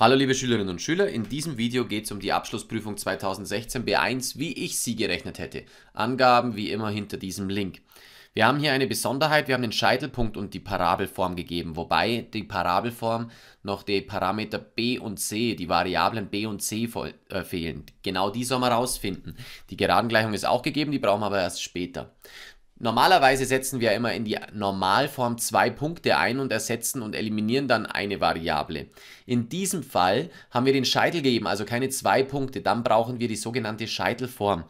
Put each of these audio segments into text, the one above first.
Hallo liebe Schülerinnen und Schüler, in diesem Video geht es um die Abschlussprüfung 2016 B1, wie ich sie gerechnet hätte. Angaben wie immer hinter diesem Link. Wir haben hier eine Besonderheit, wir haben den Scheitelpunkt und die Parabelform gegeben, wobei die Parabelform noch die Parameter b und c, die Variablen b und c äh, fehlen. Genau die soll man rausfinden. Die Geradengleichung ist auch gegeben, die brauchen wir aber erst später. Normalerweise setzen wir immer in die Normalform zwei Punkte ein und ersetzen und eliminieren dann eine Variable. In diesem Fall haben wir den Scheitel gegeben, also keine zwei Punkte. Dann brauchen wir die sogenannte Scheitelform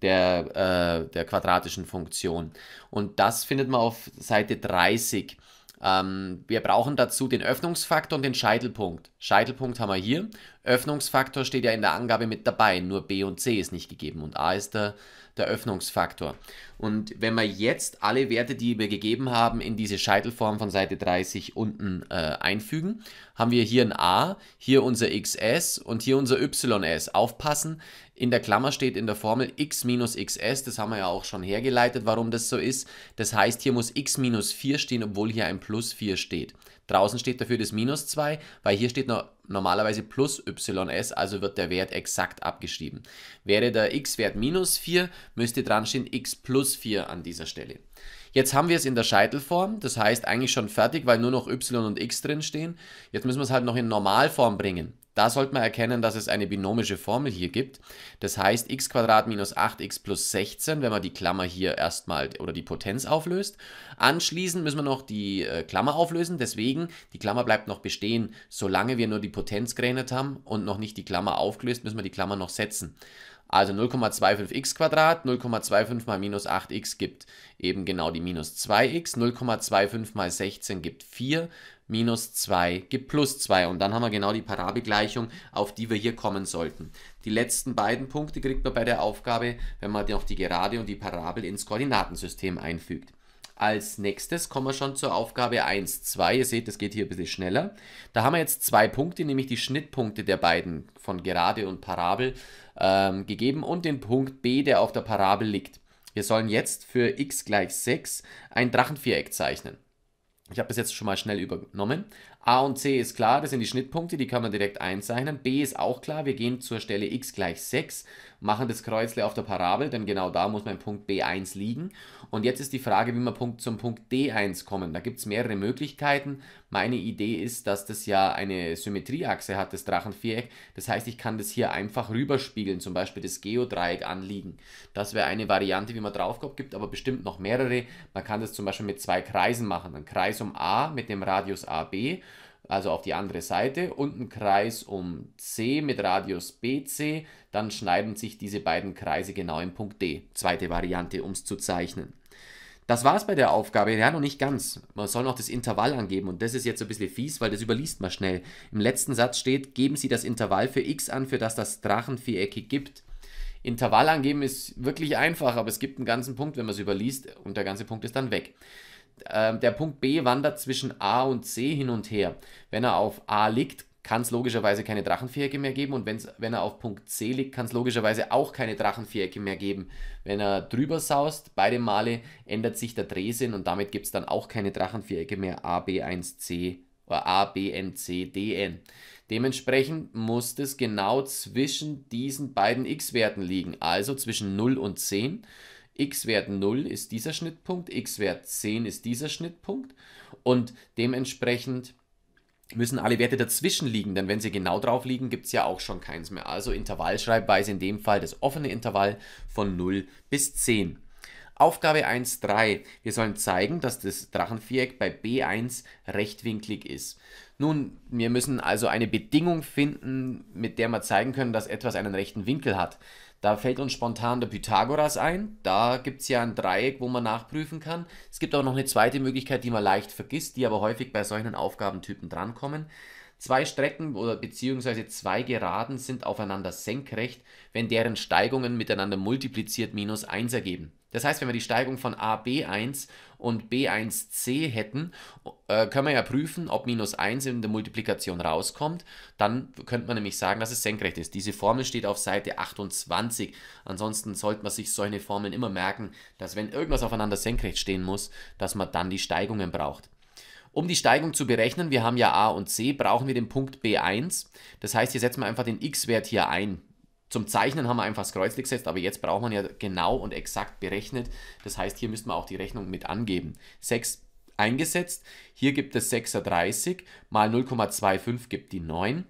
der, äh, der quadratischen Funktion. Und das findet man auf Seite 30. Ähm, wir brauchen dazu den Öffnungsfaktor und den Scheitelpunkt. Scheitelpunkt haben wir hier Öffnungsfaktor steht ja in der Angabe mit dabei, nur B und C ist nicht gegeben und A ist der, der Öffnungsfaktor. Und wenn wir jetzt alle Werte, die wir gegeben haben, in diese Scheitelform von Seite 30 unten äh, einfügen, haben wir hier ein A, hier unser XS und hier unser YS. Aufpassen, in der Klammer steht in der Formel x minus xs, das haben wir ja auch schon hergeleitet, warum das so ist. Das heißt, hier muss x minus 4 stehen, obwohl hier ein plus 4 steht. Draußen steht dafür das minus 2, weil hier steht noch normalerweise plus ys, also wird der Wert exakt abgeschrieben. Wäre der x-Wert minus 4, müsste dran stehen x plus 4 an dieser Stelle. Jetzt haben wir es in der Scheitelform, das heißt eigentlich schon fertig, weil nur noch y und x drin stehen. Jetzt müssen wir es halt noch in Normalform bringen. Da sollte man erkennen, dass es eine binomische Formel hier gibt. Das heißt x minus 8x plus 16, wenn man die Klammer hier erstmal oder die Potenz auflöst. Anschließend müssen wir noch die äh, Klammer auflösen, deswegen die Klammer bleibt noch bestehen. Solange wir nur die Potenz gerechnet haben und noch nicht die Klammer aufgelöst, müssen wir die Klammer noch setzen. Also 0,25x Quadrat, 0,25 mal minus 8x gibt eben genau die minus 2x, 0,25 mal 16 gibt 4, minus 2 gibt plus 2. Und dann haben wir genau die Parabelgleichung, auf die wir hier kommen sollten. Die letzten beiden Punkte kriegt man bei der Aufgabe, wenn man noch die Gerade und die Parabel ins Koordinatensystem einfügt. Als nächstes kommen wir schon zur Aufgabe 1, 2. Ihr seht, das geht hier ein bisschen schneller. Da haben wir jetzt zwei Punkte, nämlich die Schnittpunkte der beiden von Gerade und Parabel ähm, gegeben und den Punkt B, der auf der Parabel liegt. Wir sollen jetzt für x gleich 6 ein Drachenviereck zeichnen. Ich habe das jetzt schon mal schnell übernommen. A und C ist klar, das sind die Schnittpunkte, die kann man direkt einzeichnen. B ist auch klar, wir gehen zur Stelle x gleich 6 machen das Kreuzle auf der Parabel, denn genau da muss mein Punkt B1 liegen. Und jetzt ist die Frage, wie wir Punkt zum Punkt D1 kommen. Da gibt es mehrere Möglichkeiten. Meine Idee ist, dass das ja eine Symmetrieachse hat, das Drachenviereck. Das heißt, ich kann das hier einfach rüberspiegeln, zum Beispiel das Geodreieck anliegen. Das wäre eine Variante, wie man draufkommt, gibt aber bestimmt noch mehrere. Man kann das zum Beispiel mit zwei Kreisen machen. Ein Kreis um A mit dem Radius AB also auf die andere Seite und ein Kreis um C mit Radius BC, dann schneiden sich diese beiden Kreise genau im Punkt D. Zweite Variante, um es zu zeichnen. Das war es bei der Aufgabe. Ja, noch nicht ganz. Man soll noch das Intervall angeben und das ist jetzt ein bisschen fies, weil das überliest man schnell. Im letzten Satz steht, geben Sie das Intervall für x an, für das das Drachenvierecke gibt. Intervall angeben ist wirklich einfach, aber es gibt einen ganzen Punkt, wenn man es überliest und der ganze Punkt ist dann weg. Ähm, der Punkt B wandert zwischen A und C hin und her. Wenn er auf A liegt, kann es logischerweise keine Drachenvierecke mehr geben und wenn's, wenn er auf Punkt C liegt, kann es logischerweise auch keine Drachenvierecke mehr geben. Wenn er drüber saust, beide Male ändert sich der Drehsinn und damit gibt es dann auch keine Drachenvierecke mehr A, B1C oder äh, A, B, N, C, D, N. Dementsprechend muss es genau zwischen diesen beiden x-Werten liegen, also zwischen 0 und 10 x-Wert 0 ist dieser Schnittpunkt, x-Wert 10 ist dieser Schnittpunkt und dementsprechend müssen alle Werte dazwischen liegen, denn wenn sie genau drauf liegen, gibt es ja auch schon keins mehr. Also Intervallschreibweise in dem Fall das offene Intervall von 0 bis 10. Aufgabe 1.3. Wir sollen zeigen, dass das Drachenviereck bei B1 rechtwinklig ist. Nun, wir müssen also eine Bedingung finden, mit der wir zeigen können, dass etwas einen rechten Winkel hat. Da fällt uns spontan der Pythagoras ein. Da gibt es ja ein Dreieck, wo man nachprüfen kann. Es gibt auch noch eine zweite Möglichkeit, die man leicht vergisst, die aber häufig bei solchen Aufgabentypen drankommen. Zwei Strecken oder beziehungsweise zwei Geraden sind aufeinander senkrecht, wenn deren Steigungen miteinander multipliziert minus 1 ergeben. Das heißt, wenn wir die Steigung von AB1 und B1c hätten, äh, können wir ja prüfen, ob minus 1 in der Multiplikation rauskommt. Dann könnte man nämlich sagen, dass es senkrecht ist. Diese Formel steht auf Seite 28. Ansonsten sollte man sich solche Formeln immer merken, dass wenn irgendwas aufeinander senkrecht stehen muss, dass man dann die Steigungen braucht. Um die Steigung zu berechnen, wir haben ja a und c, brauchen wir den Punkt b1. Das heißt, hier setzen wir einfach den x-Wert hier ein. Zum Zeichnen haben wir einfach das Kreuz gesetzt, aber jetzt braucht man ja genau und exakt berechnet. Das heißt, hier müssten wir auch die Rechnung mit angeben. 6 eingesetzt, hier gibt es 36 mal 0,25 gibt die 9.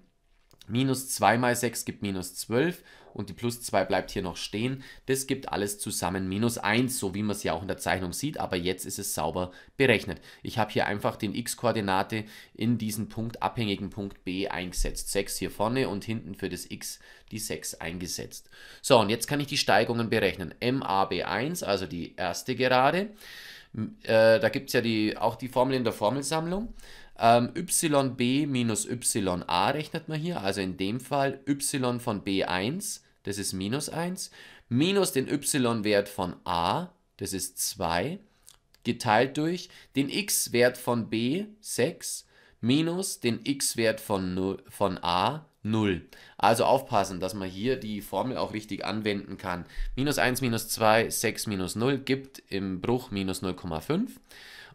Minus 2 mal 6 gibt minus 12 und die plus 2 bleibt hier noch stehen. Das gibt alles zusammen minus 1, so wie man es ja auch in der Zeichnung sieht, aber jetzt ist es sauber berechnet. Ich habe hier einfach den x-Koordinate in diesen Punkt abhängigen Punkt b eingesetzt. 6 hier vorne und hinten für das x die 6 eingesetzt. So, und jetzt kann ich die Steigungen berechnen. MAB1, also die erste Gerade, äh, da gibt es ja die, auch die Formel in der Formelsammlung. Ähm, YB minus YA rechnet man hier, also in dem Fall Y von B1, das ist minus 1, minus den Y-Wert von A, das ist 2, geteilt durch den X-Wert von B, 6, minus den X-Wert von, von A, 0. Also aufpassen, dass man hier die Formel auch richtig anwenden kann. Minus 1 minus 2, 6 minus 0 gibt im Bruch minus 0,5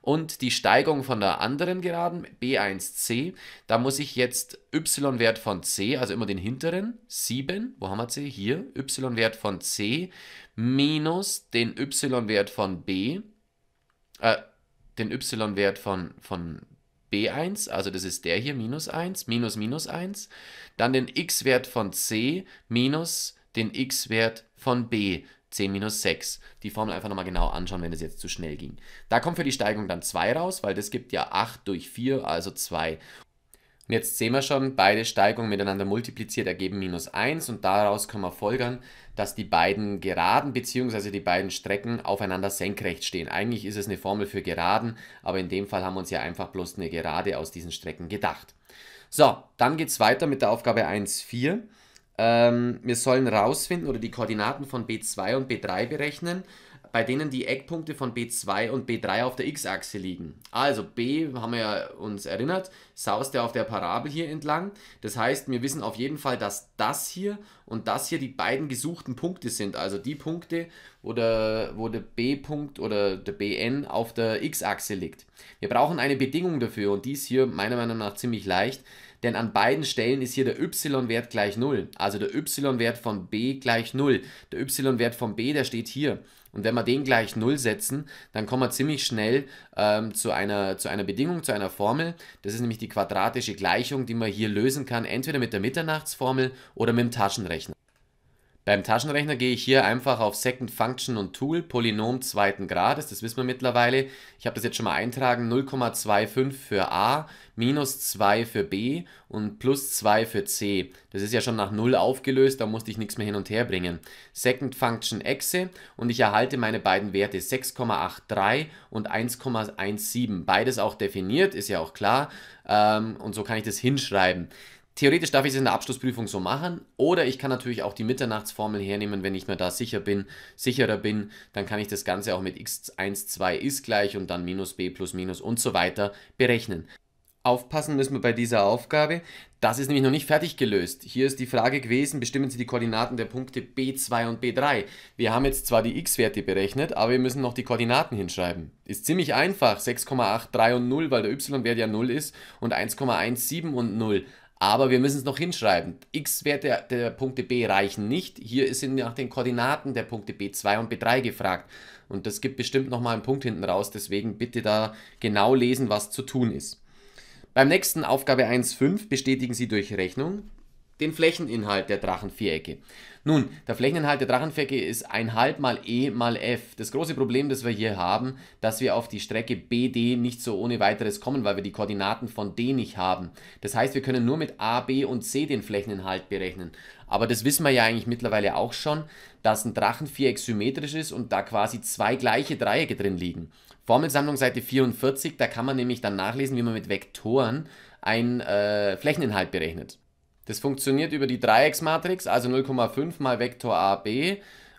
und die Steigung von der anderen Geraden, B1c, da muss ich jetzt y-Wert von c, also immer den hinteren, 7, wo haben wir c? Hier, y-Wert von c minus den y-Wert von b, äh, den y-Wert von, von b1, also das ist der hier, minus 1, minus minus 1, dann den x-Wert von c minus den x-Wert von b 10 minus 6. Die Formel einfach nochmal genau anschauen, wenn es jetzt zu schnell ging. Da kommt für die Steigung dann 2 raus, weil das gibt ja 8 durch 4, also 2. Und jetzt sehen wir schon, beide Steigungen miteinander multipliziert ergeben minus 1 und daraus kann man folgern, dass die beiden Geraden bzw. die beiden Strecken aufeinander senkrecht stehen. Eigentlich ist es eine Formel für Geraden, aber in dem Fall haben wir uns ja einfach bloß eine Gerade aus diesen Strecken gedacht. So, dann geht es weiter mit der Aufgabe 1, 4. Ähm, wir sollen rausfinden oder die Koordinaten von B2 und B3 berechnen bei denen die Eckpunkte von B2 und B3 auf der x-Achse liegen. Also B, haben wir ja uns erinnert, saust ja auf der Parabel hier entlang. Das heißt, wir wissen auf jeden Fall, dass das hier und das hier die beiden gesuchten Punkte sind. Also die Punkte, wo der, wo der B-Punkt oder der Bn auf der x-Achse liegt. Wir brauchen eine Bedingung dafür und die ist hier meiner Meinung nach ziemlich leicht. Denn an beiden Stellen ist hier der y-Wert gleich 0. Also der y-Wert von b gleich 0. Der y-Wert von b, der steht hier. Und wenn wir den gleich 0 setzen, dann kommen wir ziemlich schnell ähm, zu, einer, zu einer Bedingung, zu einer Formel. Das ist nämlich die quadratische Gleichung, die man hier lösen kann, entweder mit der Mitternachtsformel oder mit dem Taschenrechner. Beim Taschenrechner gehe ich hier einfach auf Second Function und Tool, Polynom zweiten Grades, das wissen wir mittlerweile. Ich habe das jetzt schon mal eintragen, 0,25 für a, minus 2 für b und plus 2 für c. Das ist ja schon nach 0 aufgelöst, da musste ich nichts mehr hin und her bringen. Second Function Exe und ich erhalte meine beiden Werte 6,83 und 1,17. Beides auch definiert, ist ja auch klar. Ähm, und so kann ich das hinschreiben. Theoretisch darf ich es in der Abschlussprüfung so machen oder ich kann natürlich auch die Mitternachtsformel hernehmen, wenn ich mir da sicher bin, sicherer bin, dann kann ich das Ganze auch mit x1, 2 ist gleich und dann minus b plus minus und so weiter berechnen. Aufpassen müssen wir bei dieser Aufgabe. Das ist nämlich noch nicht fertig gelöst. Hier ist die Frage gewesen, bestimmen Sie die Koordinaten der Punkte B2 und B3. Wir haben jetzt zwar die x-Werte berechnet, aber wir müssen noch die Koordinaten hinschreiben. Ist ziemlich einfach, 6,83 und 0, weil der y-Wert ja 0 ist und 1,17 und 0. Aber wir müssen es noch hinschreiben. x werte der, Punkte B reichen nicht. Hier sind nach den Koordinaten der Punkte B2 und B3 gefragt. Und das gibt bestimmt nochmal einen Punkt hinten raus. Deswegen bitte da genau lesen, was zu tun ist. Beim nächsten Aufgabe 1.5 bestätigen Sie durch Rechnung den Flächeninhalt der Drachenvierecke. Nun, der Flächeninhalt der Drachenvierecke ist halb mal E mal F. Das große Problem, das wir hier haben, dass wir auf die Strecke BD nicht so ohne weiteres kommen, weil wir die Koordinaten von D nicht haben. Das heißt, wir können nur mit A, B und C den Flächeninhalt berechnen. Aber das wissen wir ja eigentlich mittlerweile auch schon, dass ein Drachenviereck symmetrisch ist und da quasi zwei gleiche Dreiecke drin liegen. Formelsammlung Seite 44, da kann man nämlich dann nachlesen, wie man mit Vektoren einen äh, Flächeninhalt berechnet. Das funktioniert über die Dreiecksmatrix, also 0,5 mal Vektor AB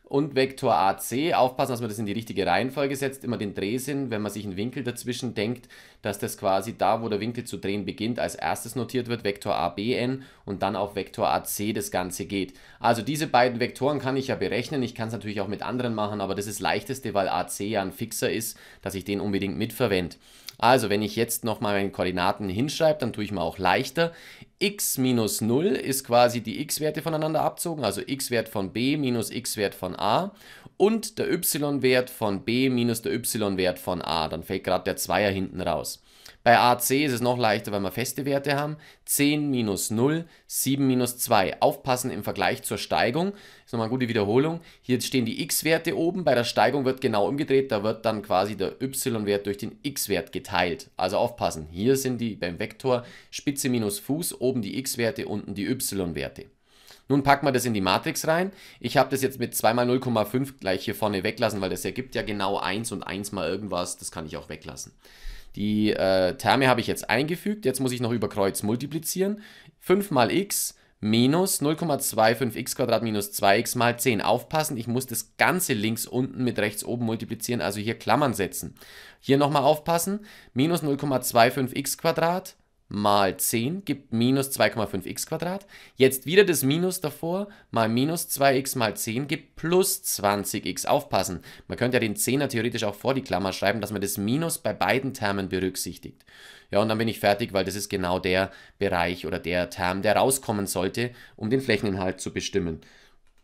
und Vektor AC. Aufpassen, dass man das in die richtige Reihenfolge setzt. Immer den Drehsinn, wenn man sich einen Winkel dazwischen denkt, dass das quasi da, wo der Winkel zu drehen beginnt, als erstes notiert wird, Vektor ABN und dann auf Vektor AC das Ganze geht. Also diese beiden Vektoren kann ich ja berechnen. Ich kann es natürlich auch mit anderen machen, aber das ist das leichteste, weil AC ja ein Fixer ist, dass ich den unbedingt mitverwende. Also wenn ich jetzt nochmal meine Koordinaten hinschreibe, dann tue ich mir auch leichter. x minus 0 ist quasi die x-Werte voneinander abzogen, also x-Wert von b minus x-Wert von a und der y-Wert von b minus der y-Wert von a. Dann fällt gerade der Zweier hinten raus. Bei AC ist es noch leichter, weil wir feste Werte haben. 10 minus 0, 7 minus 2. Aufpassen im Vergleich zur Steigung. Ist nochmal eine gute Wiederholung. Hier stehen die x-Werte oben. Bei der Steigung wird genau umgedreht. Da wird dann quasi der y-Wert durch den x-Wert geteilt. Also aufpassen. Hier sind die beim Vektor Spitze minus Fuß, oben die x-Werte, unten die y-Werte. Nun packen wir das in die Matrix rein. Ich habe das jetzt mit 2 mal 0,5 gleich hier vorne weglassen, weil das ergibt ja genau 1 und 1 mal irgendwas. Das kann ich auch weglassen. Die äh, Terme habe ich jetzt eingefügt. Jetzt muss ich noch über Kreuz multiplizieren. 5 mal x minus 0,25x minus 2x mal 10. Aufpassen, ich muss das Ganze links unten mit rechts oben multiplizieren, also hier Klammern setzen. Hier nochmal aufpassen, minus 0,25x mal 10 gibt minus 2,5x. Jetzt wieder das Minus davor mal minus 2x mal 10 gibt plus 20x. Aufpassen, man könnte ja den 10er theoretisch auch vor die Klammer schreiben, dass man das Minus bei beiden Termen berücksichtigt. Ja, und dann bin ich fertig, weil das ist genau der Bereich oder der Term, der rauskommen sollte, um den Flächeninhalt zu bestimmen.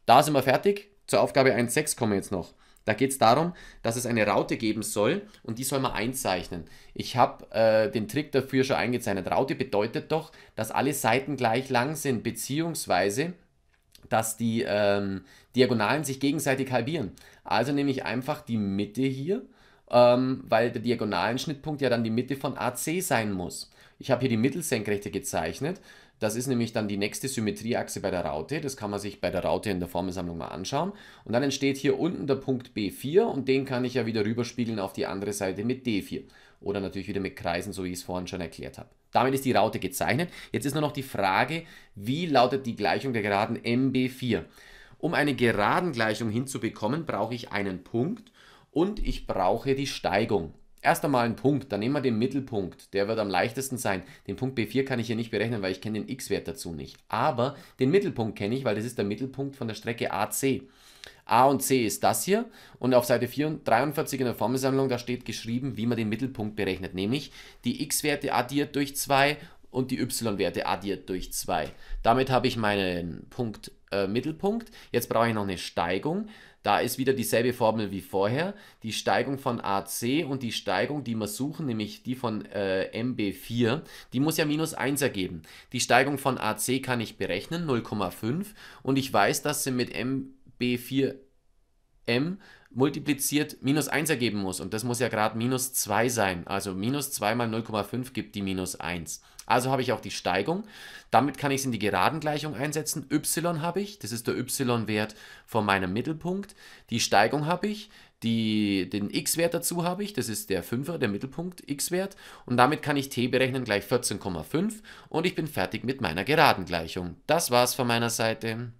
Da sind wir fertig. Zur Aufgabe 1.6 kommen wir jetzt noch. Da geht es darum, dass es eine Raute geben soll und die soll man einzeichnen. Ich habe äh, den Trick dafür schon eingezeichnet. Raute bedeutet doch, dass alle Seiten gleich lang sind, beziehungsweise dass die ähm, Diagonalen sich gegenseitig halbieren. Also nehme ich einfach die Mitte hier, ähm, weil der Diagonalen-Schnittpunkt ja dann die Mitte von AC sein muss. Ich habe hier die Mittelsenkrechte gezeichnet das ist nämlich dann die nächste Symmetrieachse bei der Raute. Das kann man sich bei der Raute in der Formelsammlung mal anschauen. Und dann entsteht hier unten der Punkt B4 und den kann ich ja wieder rüberspiegeln auf die andere Seite mit D4. Oder natürlich wieder mit Kreisen, so wie ich es vorhin schon erklärt habe. Damit ist die Raute gezeichnet. Jetzt ist nur noch die Frage, wie lautet die Gleichung der Geraden MB4? Um eine Geradengleichung hinzubekommen, brauche ich einen Punkt und ich brauche die Steigung. Erst einmal einen Punkt, dann nehmen wir den Mittelpunkt. Der wird am leichtesten sein. Den Punkt B4 kann ich hier nicht berechnen, weil ich kenne den x-Wert dazu nicht. Aber den Mittelpunkt kenne ich, weil das ist der Mittelpunkt von der Strecke AC. A und C ist das hier und auf Seite 43 in der Formelsammlung, da steht geschrieben, wie man den Mittelpunkt berechnet, nämlich die x-Werte addiert durch 2 und die y-Werte addiert durch 2. Damit habe ich meinen Punkt äh, Mittelpunkt. Jetzt brauche ich noch eine Steigung. Da ist wieder dieselbe Formel wie vorher. Die Steigung von AC und die Steigung, die wir suchen, nämlich die von äh, MB4, die muss ja minus 1 ergeben. Die Steigung von AC kann ich berechnen, 0,5. Und ich weiß, dass sie mit MB4M multipliziert minus 1 ergeben muss. Und das muss ja gerade minus 2 sein. Also minus 2 mal 0,5 gibt die minus 1. Also habe ich auch die Steigung. Damit kann ich es in die Geradengleichung einsetzen. y habe ich, das ist der y-Wert von meinem Mittelpunkt. Die Steigung habe ich, die, den x-Wert dazu habe ich, das ist der 5er, der Mittelpunkt, x-Wert. Und damit kann ich t berechnen gleich 14,5 und ich bin fertig mit meiner Geradengleichung. Gleichung. Das war's von meiner Seite.